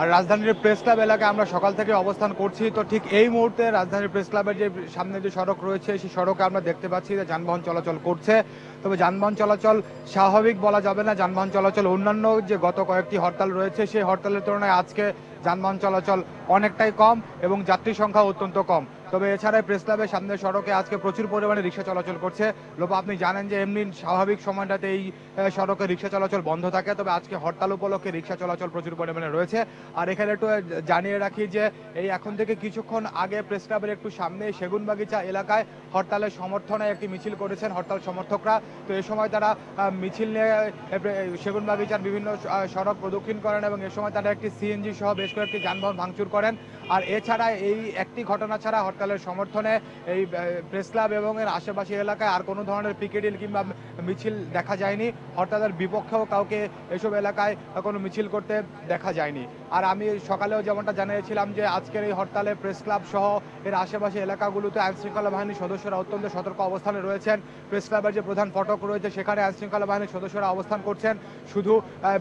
আর রাজধানীর press club এলাকায় আমরা সকাল থেকে অবস্থান করছি তো ঠিক এই মুহূর্তে রাজধানীর প্রেস ক্লাবের যে সামনে যে সড়ক রয়েছে সেই সড়কে আমরা দেখতে পাচ্ছি যে যানবাহন চলাচল করছে তবে যানবাহন চলাচল স্বাভাবিক বলা যাবে না যানবাহন চলাচল অন্যান্য যে গত কয়েকটি হরতাল রয়েছে সেই হরতালের তুলনায় আজকে যানবাহন চলাচল অনেকটাই কম এবং যাত্রী সংখ্যা অত্যন্ত কম তবে এছাড়া প্রেস ক্লাবের সামনে সড়কে আজকে প্রচুর পরিমাণে রিক্সা চলাচল করছে লোক আপনি জানেন যে এমনি স্বাভাবিক সময়টাতে এই সড়কে রিক্সা চলাচল বন্ধ থাকে তবে আজকে হরতাল উপলক্ষে রিক্সা চলাচল প্রচুর পরিমাণে রয়েছে আর এখানে একটু জানিয়ে রাখি যে এই এখন থেকে কিছুক্ষণ আগে প্রেস ক্লাবের একটু সামনে সেগুনবাগিচা এলাকায় হরতালের সমর্থনে একটি মিছিল করেছেন হরতাল সমর্থকরা তো এ সময় তারা মিছিল নিয়ে সেগুনবাগিচার বিভিন্ন সড়ক প্রদক্ষিণ করেন এবং এ সময় তারা একটি সিএনজি সহ বেশ কয়েকটি যানবাহন ভাঙচুর করেন আর এছাড়া এই একটি ঘটনা ছাড়া হরতাল হরতালের সমর্থনে এই প্রেস ক্লাব এবং এর আশেপাশের এলাকায় আর কোনো ধরনের পিকেটিল কিংবা মিছিল দেখা যায়নি হরতালের বিপক্ষেও কাউকে এসব এলাকায় কোনো মিছিল করতে দেখা যায়নি আর আমি সকালেও যেমনটা জানিয়েছিলাম যে আজকের এই হরতালে প্রেস ক্লাব সহ এর আশেপাশে এলাকাগুলোতে শৃঙ্খলা বাহিনীর সদস্যরা অত্যন্ত সতর্ক অবস্থানে রয়েছেন প্রেস ক্লাবের যে প্রধান ফটক রয়েছে সেখানে শৃঙ্খলা বাহিনীর সদস্যরা অবস্থান করছেন শুধু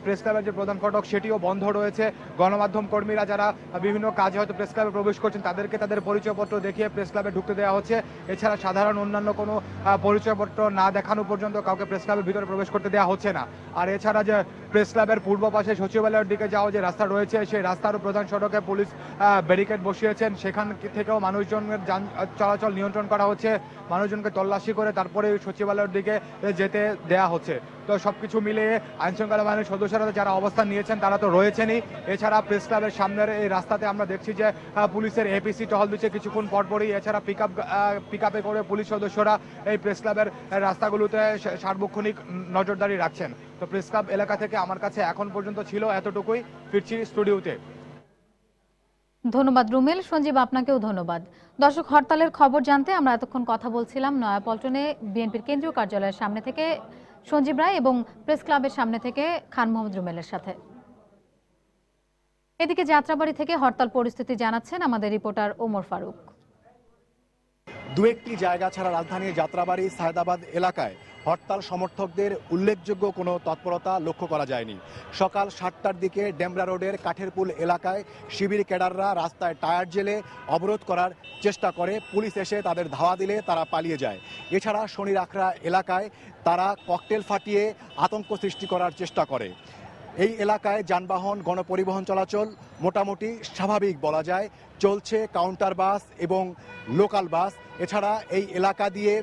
প্রেস ক্লাবের যে প্রধান ফটক সেটিও বন্ধ রয়েছে গণমাধ্যম কর্মীরা যারা বিভিন্ন কাজে হয়তো প্রেস ক্লাবে প্রবেশ করছেন তাদেরকে তাদের পরিচয়পত্র দেখিয়ে প্রেস ক্লাবে ঢুকতে দেওয়া হচ্ছে এছাড়া সাধারণ অন্যান্য কোনো পরিচয়পত্র না দেখানো পর্যন্ত কাউকে প্রেস ক্লাবের ভিতরে প্রবেশ করতে দেওয়া হচ্ছে না আর এছাড়া যে প্রেস ক্লাবের পূর্ব পাশে সচিবালয়ের দিকে যাওয়া যে রাস্তা রয়েছে সেই রাস্তার প্রধান সড়কে পুলিশ ব্যারিকেড বসিয়েছেন সেখান থেকেও মানুষজনের যান চলাচল নিয়ন্ত্রণ করা হচ্ছে মানুষজনকে তল্লাশি করে তারপরে সচিবালয়ের দিকে যেতে দেয়া হচ্ছে তো সব কিছু মিলে আইনশৃঙ্খলা বাহিনীর সদস্যরা যারা অবস্থান নিয়েছেন তারা তো রয়েছেনই এছাড়া প্রেস ক্লাবের সামনের এই রাস্তাতে আমরা দেখছি যে পুলিশের এপিসি টহল দিচ্ছে কিছুক্ষণ পরপরই এছাড়া পিক আপ পিক আপে করে পুলিশ সদস্যরা এই প্রেস ক্লাবের রাস্তাগুলোতে সার্বক্ষণিক নজরদারি রাখছেন তো প্রেস ক্লাব এলাকা থেকে আমার কাছে এখন পর্যন্ত ছিল এতটুকুই ফিরছি স্টুডিওতে ধন্যবাদ রুমেল সঞ্জীব আপনাকেও ধন্যবাদ দর্শক হরতালের খবর জানতে আমরা এতক্ষণ কথা বলছিলাম নয়াপল্টনে বিএনপির কেন্দ্রীয় কার্যালয়ের সামনে থেকে সঞ্জীব রায় এবং প্রেস ক্লাবের সামনে থেকে খান মোহাম্মদ রুমেলের সাথে এদিকে যাত্রাবাড়ি থেকে হরতাল পরিস্থিতি জানাচ্ছেন আমাদের রিপোর্টার ওমর ফারুক দু একটি জায়গা ছাড়া রাজধানীর যাত্রাবাড়ি সায়দাবাদ এলাকায় হরতাল সমর্থকদের উল্লেখযোগ্য কোনো তৎপরতা লক্ষ্য করা যায়নি সকাল সাতটার দিকে ডেমরা রোডের কাঠেরপুল এলাকায় শিবির ক্যাডাররা রাস্তায় টায়ার জেলে অবরোধ করার চেষ্টা করে পুলিশ এসে তাদের ধাওয়া দিলে তারা পালিয়ে যায় এছাড়া শনি আখড়া এলাকায় তারা ককটেল ফাটিয়ে আতঙ্ক সৃষ্টি করার চেষ্টা করে এই এলাকায় যানবাহন গণপরিবহন চলাচল মোটামুটি স্বাভাবিক বলা যায় চলছে কাউন্টার বাস এবং লোকাল বাস এছাড়া এই এলাকা দিয়ে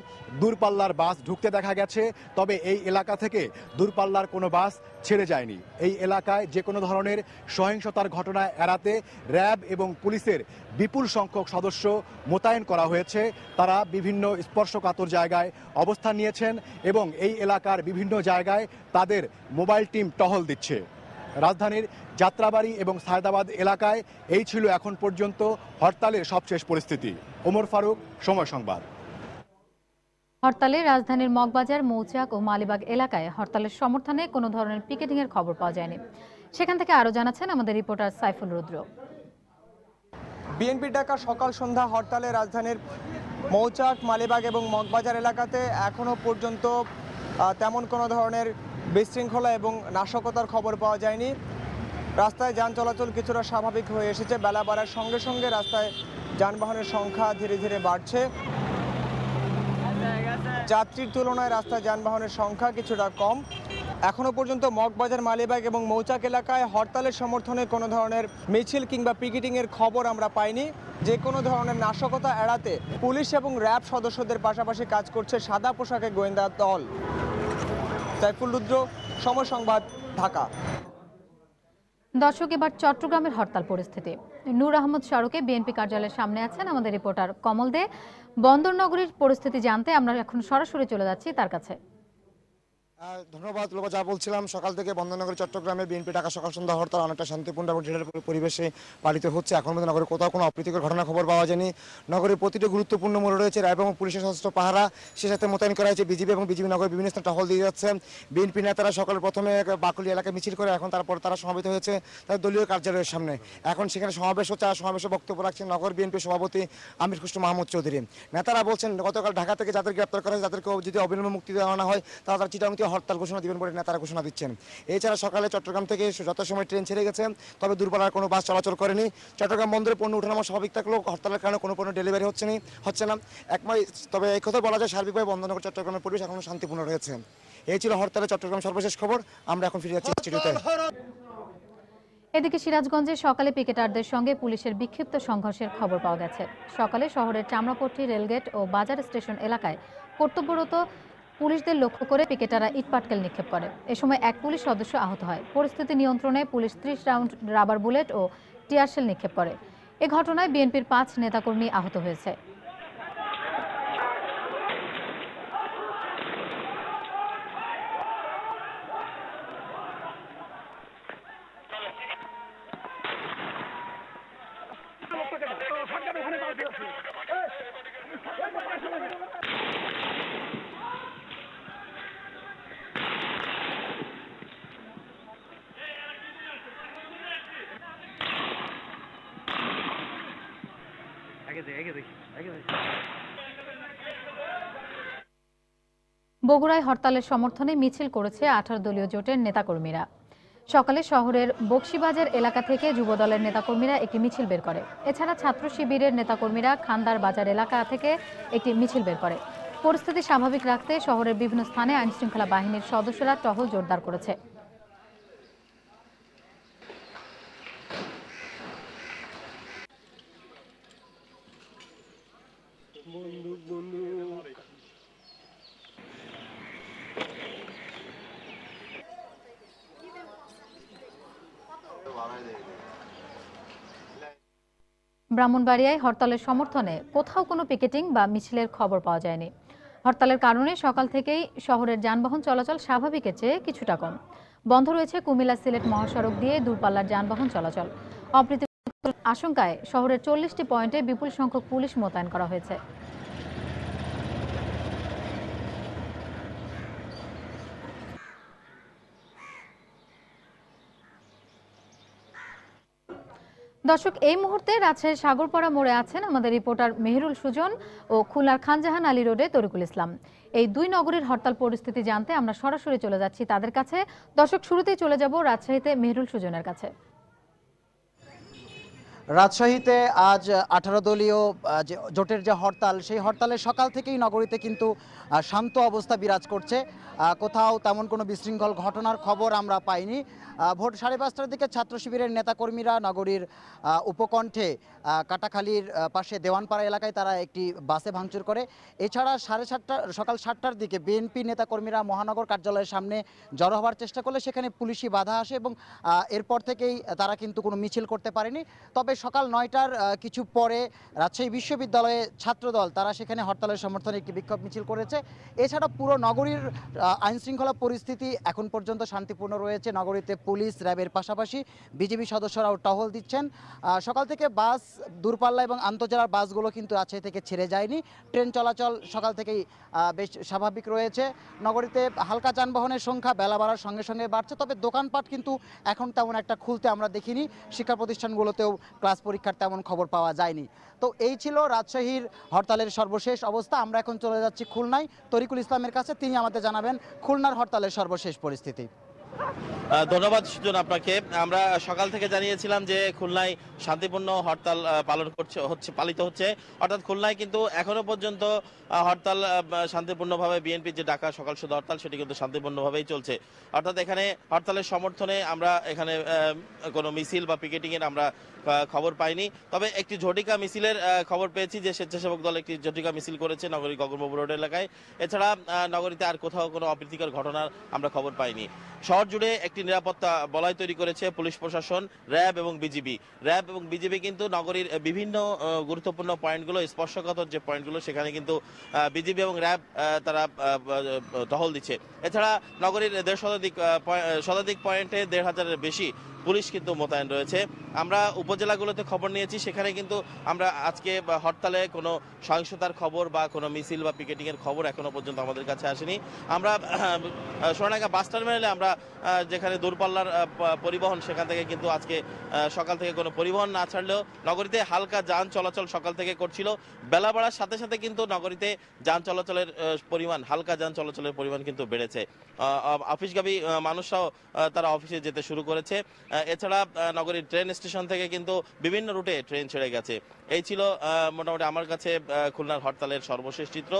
দূরপাল্লার বাস ঢুকতে দেখা গেছে তবে এই এলাকা থেকে দূরপাল্লার কোনো বাস ছেড়ে যায়নি এই এলাকায় যে কোনো ধরনের সহিংসতার ঘটনা এড়াতে র্যাব এবং পুলিশের বিপুল সংখ্যক সদস্য মোতায়েন করা হয়েছে তারা বিভিন্ন স্পর্শকাতর জায়গায় অবস্থান নিয়েছেন এবং এই এলাকার বিভিন্ন জায়গায় তাদের মোবাইল টিম টহল দিচ্ছে রাজধানীর যাত্রাবাড়ি এবং সায়দাবাদ এলাকায় এই ছিল এখন পর্যন্ত হরতালের সবশেষ পরিস্থিতি ওমর ফারুক সময় সংবাদ হরতালে রাজধানীর মগবাজার মৌচাক ও মালিবাগ এলাকায় হরতালের সমর্থনে কোনো ধরনের পিকেটিংয়ের খবর পাওয়া যায়নি সেখান থেকে আরও জানাচ্ছেন আমাদের রিপোর্টার সাইফুল রুদ্র বিএনপি ডাকা সকাল সন্ধ্যা হরতালে রাজধানীর মৌচাক মালিবাগ এবং মগবাজার এলাকাতে এখনও পর্যন্ত তেমন কোনো ধরনের বিশৃঙ্খলা এবং নাশকতার খবর পাওয়া যায়নি রাস্তায় যান চলাচল কিছুটা স্বাভাবিক হয়ে এসেছে বেলা বাড়ার সঙ্গে সঙ্গে রাস্তায় যানবাহনের সংখ্যা ধীরে ধীরে বাড়ছে যাত্রীর তুলনায় রাস্তায় যানবাহনের সংখ্যা কিছুটা কম এখনও পর্যন্ত মগবাজার মালিবাগ এবং মৌচাক এলাকায় হরতালের সমর্থনে কোনো ধরনের মিছিল কিংবা পিকেটিংয়ের খবর আমরা পাইনি যে কোনো ধরনের নাশকতা এড়াতে পুলিশ এবং র্যাব সদস্যদের পাশাপাশি কাজ করছে সাদা পোশাকে গোয়েন্দা দল সাইফুল রুদ্র সময় সংবাদ ঢাকা দর্শক এবার চট্টগ্রামের হরতাল পরিস্থিতি নূর আহমদ সড়কে বিএনপি কার্যালয়ের সামনে আছেন আমাদের রিপোর্টার কমল দে বন্দরনগরীর পরিস্থিতি জানতে আমরা এখন সরাসরি চলে যাচ্ছি তার কাছে ধন্যবাদ লোক যা বলছিলাম সকাল থেকে বন্দনগর চট্টগ্রামে বিএনপি ঢাকা সকাল সন্ধ্যা হরতাল অনেকটা শান্তিপূর্ণ এবং ঢিলের পরিবেশে পালিত হচ্ছে এখন পর্যন্ত নগরে কোথাও কোনো অপ্রীতিকর ঘটনা খবর পাওয়া যায়নি নগরের প্রতিটি গুরুত্বপূর্ণ মূল রয়েছে রায় এবং পুলিশের সশস্ত্র পাহারা সে সাথে মোতায়েন করা হয়েছে বিজেপি এবং বিজেপি নগরের বিভিন্ন স্থানে টহল দিয়ে যাচ্ছে বিএনপি নেতারা সকালে প্রথমে বাকুলি এলাকায় মিছিল করে এখন তারপর তারা সমাবেত হয়েছে তাদের দলীয় কার্যালয়ের সামনে এখন সেখানে সমাবেশ হচ্ছে আর সমাবেশে বক্তব্য রাখছেন নগর বিএনপি সভাপতি আমির খুশু মাহমুদ চৌধুরী নেতারা বলছেন গতকাল ঢাকা থেকে যাদের গ্রেপ্তার করা হয়েছে তাদেরকে যদি অবিলম্বে মুক্তি দেওয়া হয় তারা তার চিটামতি হরতাল ঘোষণা দিবেন বলে নেতারা ঘোষণা দিচ্ছেন এছাড়া সকালে চট্টগ্রাম থেকে যথাসময় ট্রেন ছেড়ে গেছে তবে দুর্বলার কোনো বাস চলাচল করেনি চট্টগ্রাম বন্দরে পণ্য ওঠানামা স্বাভাবিক থাকলেও হরতালের কারণে কোনো পণ্য ডেলিভারি হচ্ছে না হচ্ছে না একমাস তবে এই কথা বলা যায় সার্বিকভাবে বন্দনগর চট্টগ্রামের পরিবেশ এখনও শান্তিপূর্ণ রয়েছে এই ছিল হরতালে চট্টগ্রাম সর্বশেষ খবর আমরা এখন ফিরে যাচ্ছি এদিকে সিরাজগঞ্জে সকালে পিকেটারদের সঙ্গে পুলিশের বিক্ষিপ্ত সংঘর্ষের খবর পাওয়া গেছে সকালে শহরের চামড়াপট্টি রেলগেট ও বাজার স্টেশন এলাকায় কর্তব্যরত পুলিশদের লক্ষ্য করে পিকেটাররা ইটপাটকেল নিক্ষেপ করে এ সময় এক পুলিশ সদস্য আহত হয় পরিস্থিতি নিয়ন্ত্রণে পুলিশ ত্রিশ রাউন্ড রাবার বুলেট ও টিয়ারশেল নিক্ষেপ করে এ ঘটনায় বিএনপির পাঁচ নেতাকর্মী আহত হয়েছে বগুড়ায় হরতালের সমর্থনে মিছিল করেছে আঠারো দলীয় জোটের নেতাকর্মীরা সকালে শহরের বক্সিবাজার এলাকা থেকে যুবদলের নেতাকর্মীরা একটি মিছিল বের করে এছাড়া ছাত্র শিবিরের নেতাকর্মীরা খান্দার বাজার এলাকা থেকে একটি মিছিল বের করে পরিস্থিতি স্বাভাবিক রাখতে শহরের বিভিন্ন স্থানে আইনশৃঙ্খলা বাহিনীর সদস্যরা টহল জোরদার করেছে ব্রাহ্মণবাড়িয়ায় হরতালের সমর্থনে কোথাও কোনো পিকেটিং বা মিছিলের খবর পাওয়া যায়নি হরতালের কারণে সকাল থেকেই শহরের যানবাহন চলাচল স্বাভাবিকের চেয়ে কিছুটা কম বন্ধ রয়েছে কুমিল্লা সিলেট মহাসড়ক দিয়ে দূরপাল্লার যানবাহন চলাচল অপ্রীতি আশঙ্কায় শহরের চল্লিশটি পয়েন্টে বিপুল সংখ্যক পুলিশ মোতায়েন করা হয়েছে দর্শক এই মুহূর্তে রাজশাহীর সাগরপাড়া মোড়ে আছেন আমাদের রিপোর্টার মেহরুল সুজন ও খুলনার খানজাহান আলী রোডে তরিকুল ইসলাম এই দুই নগরীর হরতাল পরিস্থিতি জানতে আমরা সরাসরি চলে যাচ্ছি তাদের কাছে দর্শক শুরুতেই চলে যাব রাজশাহীতে মেহরুল সুজনের কাছে রাজশাহীতে আজ আঠারো দলীয় জোটের যে হরতাল সেই হরতালের সকাল থেকেই নগরীতে কিন্তু শান্ত অবস্থা বিরাজ করছে কোথাও তেমন কোনো বিশৃঙ্খল ঘটনার খবর আমরা পাইনি ভোট সাড়ে পাঁচটার দিকে ছাত্র শিবিরের নেতাকর্মীরা নগরীর উপকণ্ঠে কাটাখালীর পাশে দেওয়ানপাড়া এলাকায় তারা একটি বাসে ভাঙচুর করে এছাড়া সাড়ে সাতটা সকাল সাতটার দিকে বিএনপি নেতাকর্মীরা মহানগর কার্যালয়ের সামনে জড়ো হওয়ার চেষ্টা করলে সেখানে পুলিশি বাধা আসে এবং এরপর থেকেই তারা কিন্তু কোনো মিছিল করতে পারেনি তবে তবে সকাল নয়টার কিছু পরে রাজশাহী বিশ্ববিদ্যালয়ে ছাত্রদল তারা সেখানে হরতালের সমর্থনে একটি বিক্ষোভ মিছিল করেছে এছাড়া পুরো নগরীর আইনশৃঙ্খলা পরিস্থিতি এখন পর্যন্ত শান্তিপূর্ণ রয়েছে নগরীতে পুলিশ র্যাবের পাশাপাশি বিজেপি সদস্যরাও টহল দিচ্ছেন সকাল থেকে বাস দূরপাল্লা এবং আন্তজেলার বাসগুলো কিন্তু রাজশাহী থেকে ছেড়ে যায়নি ট্রেন চলাচল সকাল থেকেই বেশ স্বাভাবিক রয়েছে নগরীতে হালকা যানবাহনের সংখ্যা বেলা বাড়ার সঙ্গে সঙ্গে বাড়ছে তবে দোকানপাট কিন্তু এখন তেমন একটা খুলতে আমরা দেখিনি শিক্ষা প্রতিষ্ঠানগুলোতেও ক্লাস পরীক্ষার তেমন খবর পাওয়া যায়নি তো এই ছিল রাজশাহীর হরতালের সর্বশেষ অবস্থা আমরা এখন চলে যাচ্ছি খুলনায় তরিকুল ইসলামের কাছে তিনি আমাদের জানাবেন খুলনার হরতালের সর্বশেষ পরিস্থিতি ধন্যবাদ সুজন আপনাকে আমরা সকাল থেকে জানিয়েছিলাম যে খুলনায় শান্তিপূর্ণ হরতাল পালন করছে হচ্ছে পালিত হচ্ছে অর্থাৎ খুলনায় কিন্তু এখনো পর্যন্ত হরতাল শান্তিপূর্ণভাবে বিএনপি যে ডাকা সকাল শুধু হরতাল সেটি কিন্তু শান্তিপূর্ণভাবেই চলছে অর্থাৎ এখানে হরতালের সমর্থনে আমরা এখানে কোনো মিছিল বা পিকেটিংয়ের আমরা খবর পাইনি তবে একটি ঝটিকা মিছিলের খবর পেয়েছি যে স্বেচ্ছাসেবক দল একটি ঝটিকা মিছিল করেছে নগরী গগনবাবু রোড এলাকায় এছাড়া নগরীতে আর কোথাও কোনো অপ্রীতিকর ঘটনার আমরা খবর পাইনি শহর জুড়ে একটি নিরাপত্তা বলয় তৈরি করেছে পুলিশ প্রশাসন র্যাব এবং বিজিবি র্যাব এবং বিজিবি কিন্তু নগরীর বিভিন্ন গুরুত্বপূর্ণ পয়েন্টগুলো স্পর্শকাতর যে পয়েন্টগুলো সেখানে কিন্তু বিজিবি এবং র্যাব তারা টহল দিচ্ছে এছাড়া নগরীর দেড় শতাধিক শতাধিক পয়েন্টে দেড় হাজারের বেশি পুলিশ কিন্তু মোতায়েন রয়েছে আমরা উপজেলাগুলোতে খবর নিয়েছি সেখানে কিন্তু আমরা আজকে হরতালে কোনো সহিংসতার খবর বা কোনো মিছিল বা পিকেটিংয়ের খবর এখনো পর্যন্ত আমাদের কাছে আসেনি আমরা সোনাগা বাস টার্মিনালে আমরা যেখানে দূরপাল্লার পরিবহন সেখান থেকে কিন্তু আজকে সকাল থেকে কোনো পরিবহন না ছাড়লেও নগরীতে হালকা যান চলাচল সকাল থেকে করছিল বেলা বাড়ার সাথে সাথে কিন্তু নগরীতে যান চলাচলের পরিমাণ হালকা যান চলাচলের পরিমাণ কিন্তু বেড়েছে অফিসগামী মানুষরাও তারা অফিসে যেতে শুরু করেছে এছাড়া নগরীর ট্রেন স্টেশন থেকে কিন্তু বিভিন্ন রুটে ট্রেন ছেড়ে গেছে এই ছিল মোটামুটি আমার কাছে খুলনার হরতালের সর্বশেষ চিত্র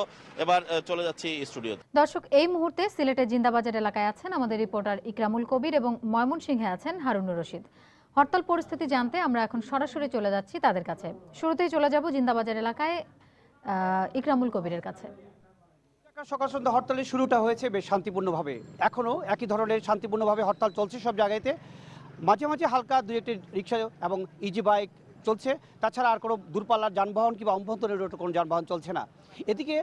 এবার চলে যাচ্ছি স্টুডিও দর্শক এই মুহূর্তে সিলেটের জিন্দাবাজার এলাকায় আছেন আমাদের রিপোর্টার ইকরামুল কবির এবং ময়মনসিংহে আছেন হারুনুর রশিদ হরতাল পরিস্থিতি জানতে আমরা এখন সরাসরি চলে যাচ্ছি তাদের কাছে শুরুতেই চলে যাব জিন্দাবাজার এলাকায় ইকরামুল কবিরের কাছে সকাল সন্ধ্যা হরতালের শুরুটা হয়েছে বেশ শান্তিপূর্ণভাবে এখনও একই ধরনের শান্তিপূর্ণভাবে হরতাল চলছে সব জায়গাতে মাঝে মাঝে হালকা দু একটি রিক্সা এবং ইজি বাইক চলছে তাছাড়া আর কোনো দূরপাল্লার যানবাহন কিংবা অভ্যন্তরীণ রোড কোনো যানবাহন চলছে না এদিকে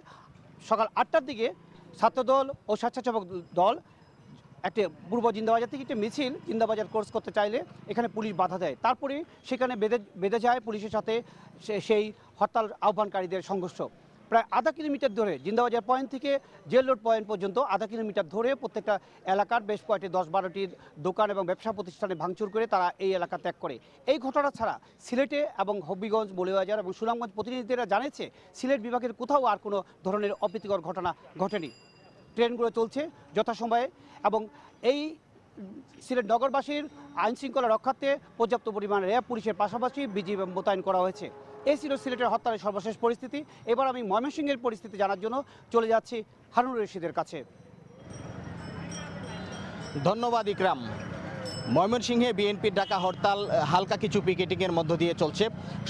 সকাল আটটার দিকে ছাত্রদল ও স্বেচ্ছাসেবক দল একটি পূর্ব জিন্দাবাজার থেকে একটি মিছিল জিন্দাবাজার কোর্স করতে চাইলে এখানে পুলিশ বাধা দেয় তারপরে সেখানে বেঁধে বেঁধে যায় পুলিশের সাথে সেই হরতাল আহ্বানকারীদের সংঘর্ষ প্রায় আধা কিলোমিটার ধরে জিন্দাবাজার পয়েন্ট থেকে জেল রোড পয়েন্ট পর্যন্ত আধা কিলোমিটার ধরে প্রত্যেকটা এলাকার বেশ কয়েকটি দশ বারোটির দোকান এবং ব্যবসা প্রতিষ্ঠানে ভাঙচুর করে তারা এই এলাকা ত্যাগ করে এই ঘটনা ছাড়া সিলেটে এবং হবিগঞ্জ বলিবাজার এবং সুনামগঞ্জ প্রতিনিধিরা জানিয়েছে সিলেট বিভাগের কোথাও আর কোনো ধরনের অপ্রীতিকর ঘটনা ঘটেনি ট্রেনগুলো চলছে যথাসময়ে এবং এই সিলেট নগরবাসীর আইন শৃঙ্খলা রক্ষার্থে পর্যাপ্ত পরিমাণে র্যাব পুলিশের পাশাপাশি বিজিবি মোতায়েন করা হয়েছে এই ছিল সিলেটের হত্যারের সর্বশেষ পরিস্থিতি এবার আমি ময়মনসিংহের পরিস্থিতি জানার জন্য চলে যাচ্ছি হারুন রশিদের কাছে ধন্যবাদ ইকরাম ময়মনসিংহে বিএনপির ডাকা হরতাল হালকা কিছু পিকেটিংয়ের মধ্য দিয়ে চলছে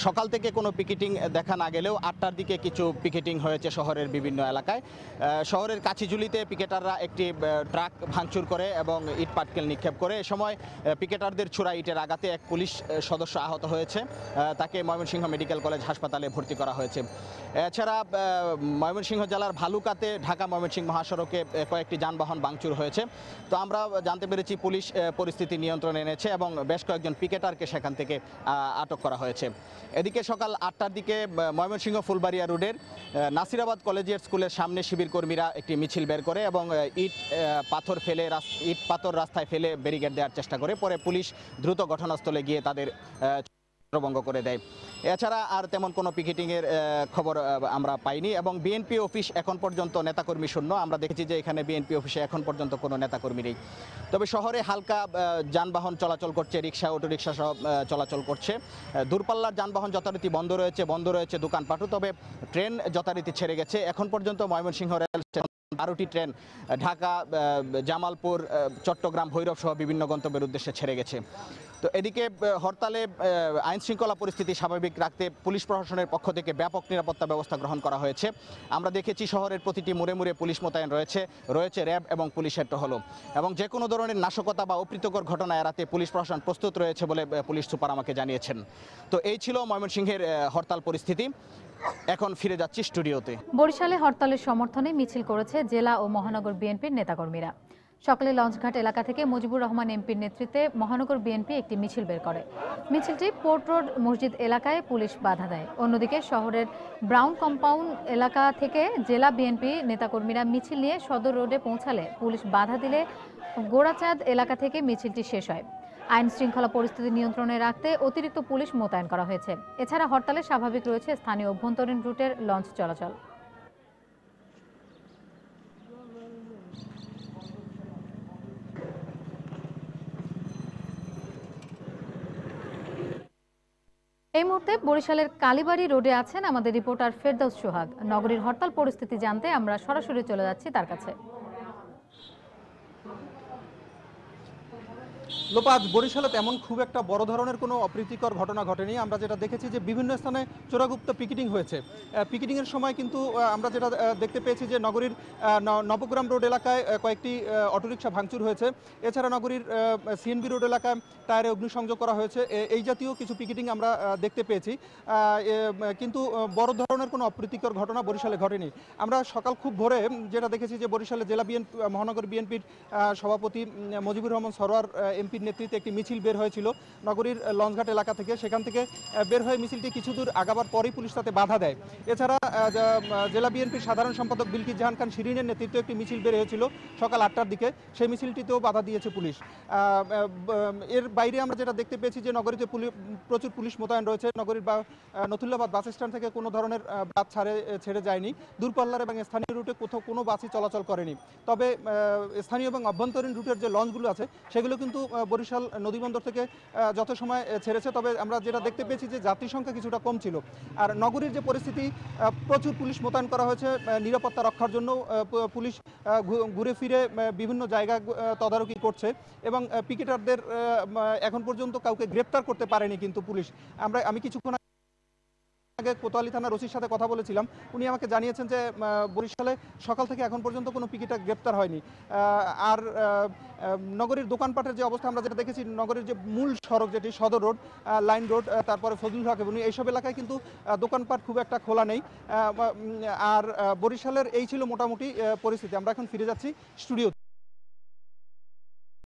সকাল থেকে কোনো পিকেটিং দেখা না গেলেও আটটার দিকে কিছু পিকেটিং হয়েছে শহরের বিভিন্ন এলাকায় শহরের কাছিঝুলিতে পিকেটাররা একটি ট্রাক ভাঙচুর করে এবং ইট পাটকেল নিক্ষেপ করে এ সময় পিকেটারদের ছোড়া ইটের আঘাতে এক পুলিশ সদস্য আহত হয়েছে তাকে ময়মনসিংহ মেডিকেল কলেজ হাসপাতালে ভর্তি করা হয়েছে এছাড়া ময়মনসিংহ জেলার ভালুকাতে ঢাকা ময়মনসিংহ মহাসড়কে কয়েকটি যানবাহন ভাঙচুর হয়েছে তো আমরা জানতে পেরেছি পুলিশ পরিস্থিতি পরিস্থিতি নিয়ন্ত্রণে এনেছে এবং বেশ কয়েকজন পিকেটারকে সেখান থেকে আটক করা হয়েছে এদিকে সকাল আটটার দিকে ময়মনসিংহ ফুলবাড়িয়া রোডের নাসিরাবাদ কলেজের স্কুলের সামনে শিবির কর্মীরা একটি মিছিল বের করে এবং ইট পাথর ফেলে ইট পাথর রাস্তায় ফেলে ব্যারিকেড দেওয়ার চেষ্টা করে পরে পুলিশ দ্রুত ঘটনাস্থলে গিয়ে তাদের ছত্রভঙ্গ করে দেয় এছাড়া আর তেমন কোনো পিকেটিংয়ের খবর আমরা পাইনি এবং বিএনপি অফিস এখন পর্যন্ত নেতাকর্মী শূন্য আমরা দেখেছি যে এখানে বিএনপি অফিসে এখন পর্যন্ত কোনো নেতাকর্মী নেই তবে শহরে হালকা যানবাহন চলাচল করছে রিক্সা অটোরিক্সা সব চলাচল করছে দূরপাল্লার যানবাহন যথারীতি বন্ধ রয়েছে বন্ধ রয়েছে দোকানপাটও তবে ট্রেন যথারীতি ছেড়ে গেছে এখন পর্যন্ত ময়মনসিংহ রেল বারোটি ট্রেন ঢাকা জামালপুর চট্টগ্রাম ভৈরব সহ বিভিন্ন গন্তব্যের উদ্দেশ্যে ছেড়ে গেছে তো এদিকে হরতালে আইন শৃঙ্খলা পরিস্থিতি স্বাভাবিক রাখতে পুলিশ প্রশাসনের পক্ষ থেকে ব্যাপক নিরাপত্তা ব্যবস্থা গ্রহণ করা হয়েছে আমরা দেখেছি শহরের প্রতিটি মুড়ে মুড়ে পুলিশ মোতায়েন রয়েছে রয়েছে র্যাব এবং পুলিশের টহল এবং যে কোনো ধরনের নাশকতা বা অপ্রীতকর ঘটনা এড়াতে পুলিশ প্রশাসন প্রস্তুত রয়েছে বলে পুলিশ সুপার আমাকে জানিয়েছেন তো এই ছিল ময়মনসিংহের হরতাল পরিস্থিতি এখন ফিরে যাচ্ছি স্টুডিওতে বরিশালে হরতালের সমর্থনে মিছিল করেছে জেলা ও মহানগর বিএনপির নেতাকর্মীরা সকালে লঞ্চঘাট এলাকা থেকে মুজিবুর রহমান এমপির নেতৃত্বে মহানগর বিএনপি একটি মিছিল বের করে মিছিলটি পোর্ট রোড মসজিদ এলাকায় পুলিশ বাধা দেয় অন্যদিকে শহরের ব্রাউন কম্পাউন্ড এলাকা থেকে জেলা বিএনপি নেতাকর্মীরা মিছিল নিয়ে সদর রোডে পৌঁছালে পুলিশ বাধা দিলে গোড়াচাঁদ এলাকা থেকে মিছিলটি শেষ হয় আইন শৃঙ্খলা পরিস্থিতি নিয়ন্ত্রণে রাখতে অতিরিক্ত পুলিশ মোতায়েন করা হয়েছে এছাড়া হরতালে স্বাভাবিক রয়েছে স্থানীয় অভ্যন্তরীণ রুটের লঞ্চ চলাচল এই মুহূর্তে বরিশালের কালীবাড়ি রোডে আছেন আমাদের রিপোর্টার ফেরদৌস সোহাগ নগরীর হরতাল পরিস্থিতি জানতে আমরা সরাসরি চলে যাচ্ছি তার কাছে আজ বরিশালে তেমন খুব একটা বড় ধরনের কোনো অপ্রীতিকর ঘটনা ঘটেনি আমরা যেটা দেখেছি যে বিভিন্ন স্থানে চোরাগুপ্ত পিকেটিং হয়েছে পিকেটিংয়ের সময় কিন্তু আমরা যেটা দেখতে পেয়েছি যে নগরীর নবগ্রাম রোড এলাকায় কয়েকটি অটোরিকশা ভাঙচুর হয়েছে এছাড়া নগরীর সিএনবি রোড এলাকায় টায়ারে অগ্নিসংযোগ করা হয়েছে এই জাতীয় কিছু পিকেটিং আমরা দেখতে পেয়েছি কিন্তু বড় ধরনের কোনো অপ্রীতিকর ঘটনা বরিশালে ঘটেনি আমরা সকাল খুব ভোরে যেটা দেখেছি যে বরিশালে জেলা বিএনপি মহানগর বিএনপির সভাপতি মজিবুর রহমান সরোয়ার এমপি বিএনপির নেতৃত্বে একটি মিছিল বের হয়েছিল নগরীর লঞ্চঘাট এলাকা থেকে সেখান থেকে বের হয়ে মিছিলটি কিছু দূর আগাবার পরেই পুলিশ তাতে বাধা দেয় এছাড়া জেলা বিএনপির সাধারণ সম্পাদক বিলকির জাহান খান শিরিনের নেতৃত্বে একটি মিছিল বের হয়েছিল সকাল আটটার দিকে সেই মিছিলটিতেও বাধা দিয়েছে পুলিশ এর বাইরে আমরা যেটা দেখতে পেয়েছি যে নগরীতে প্রচুর পুলিশ মোতায়েন রয়েছে নগরীর বা নথুল্লাবাদ বাস স্ট্যান্ড থেকে কোনো ধরনের বাস ছাড়ে ছেড়ে যায়নি দূরপাল্লার এবং স্থানীয় রুটে কোথাও কোনো বাসই চলাচল করেনি তবে স্থানীয় এবং অভ্যন্তরীণ রুটের যে লঞ্চগুলো আছে সেগুলো কিন্তু বরিশাল নদীবন্দর থেকে সময় ছেড়েছে তবে আমরা যেটা দেখতে পেয়েছি যে যাত্রী সংখ্যা কিছুটা কম ছিল আর নগরীর যে পরিস্থিতি প্রচুর পুলিশ মোতায়েন করা হয়েছে নিরাপত্তা রক্ষার জন্য পুলিশ ঘুরে ফিরে বিভিন্ন জায়গা তদারকি করছে এবং পিকেটারদের এখন পর্যন্ত কাউকে গ্রেপ্তার করতে পারেনি কিন্তু পুলিশ আমরা আমি কিছুক্ষণ আগে কোতোয়ালি থানার ওসির সাথে কথা বলেছিলাম উনি আমাকে জানিয়েছেন যে বরিশালে সকাল থেকে এখন পর্যন্ত কোনো পিকিটা গ্রেপ্তার হয়নি আর নগরীর দোকানপাটের যে অবস্থা আমরা যেটা দেখেছি নগরীর যে মূল সড়ক যেটি সদর রোড লাইন রোড তারপরে ফজলুল হক এবং এইসব এলাকায় কিন্তু দোকানপাট খুব একটা খোলা নেই আর বরিশালের এই ছিল মোটামুটি পরিস্থিতি আমরা এখন ফিরে যাচ্ছি স্টুডিওতে